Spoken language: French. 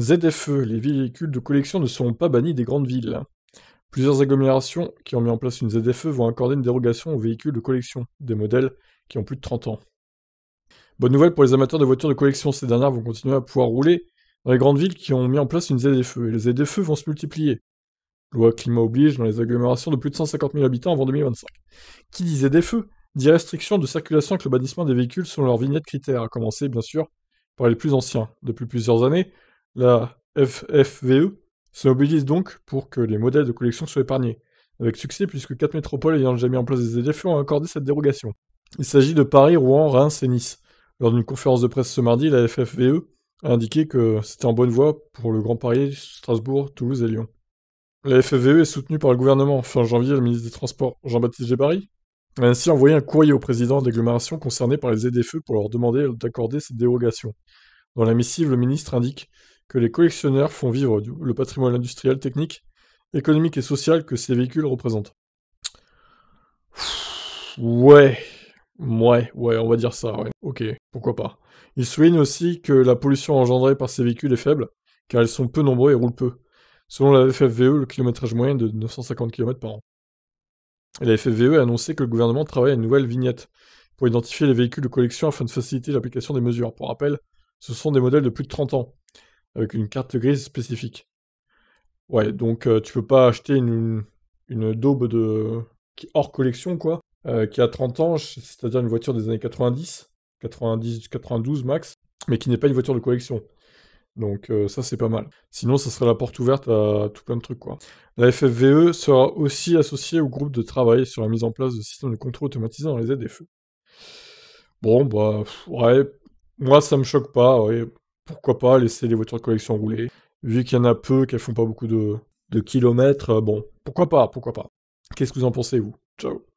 ZFE, les véhicules de collection ne seront pas bannis des grandes villes. Plusieurs agglomérations qui ont mis en place une ZFE vont accorder une dérogation aux véhicules de collection, des modèles qui ont plus de 30 ans. Bonne nouvelle pour les amateurs de voitures de collection, ces dernières vont continuer à pouvoir rouler dans les grandes villes qui ont mis en place une ZFE, et les ZFE vont se multiplier. Loi climat oblige dans les agglomérations de plus de 150 000 habitants avant 2025. Qui dit ZFE dit restriction de circulation avec le bannissement des véhicules selon leurs vignettes critères, à commencer bien sûr par les plus anciens. Depuis plusieurs années, la FFVE se mobilise donc pour que les modèles de collection soient épargnés, avec succès puisque quatre métropoles ayant déjà mis en place des ZFE ont accordé cette dérogation. Il s'agit de Paris, Rouen, Reims et Nice. Lors d'une conférence de presse ce mardi, la FFVE a indiqué que c'était en bonne voie pour le Grand Paris, Strasbourg, Toulouse et Lyon. La FFVE est soutenue par le gouvernement. Fin janvier, le ministre des Transports, Jean-Baptiste Gébari, a ainsi envoyé un courrier au président d'agglomération concerné par les EDFE pour leur demander d'accorder cette dérogation. Dans la missive, le ministre indique que les collectionneurs font vivre le patrimoine industriel, technique, économique et social que ces véhicules représentent. Ouais, ouais, ouais, on va dire ça, ouais. Ok, pourquoi pas. Il souligne aussi que la pollution engendrée par ces véhicules est faible, car elles sont peu nombreux et roulent peu. Selon la FFVE, le kilométrage moyen est de 950 km par an. la FFVE a annoncé que le gouvernement travaille à une nouvelle vignette pour identifier les véhicules de collection afin de faciliter l'application des mesures. Pour rappel, ce sont des modèles de plus de 30 ans avec une carte grise spécifique. Ouais, donc euh, tu peux pas acheter une, une daube de hors collection quoi, euh, qui a 30 ans, c'est-à-dire une voiture des années 90, 90, 92 max, mais qui n'est pas une voiture de collection. Donc euh, ça c'est pas mal. Sinon ça serait la porte ouverte à tout plein de trucs quoi. La FFVE sera aussi associée au groupe de travail sur la mise en place de systèmes de contrôle automatisé dans les aides des feux. Bon bah ouais, moi ça me choque pas. Ouais pourquoi pas laisser les voitures de collection rouler Vu qu'il y en a peu, qu'elles font pas beaucoup de, de kilomètres, euh, bon, pourquoi pas, pourquoi pas. Qu'est-ce que vous en pensez, vous Ciao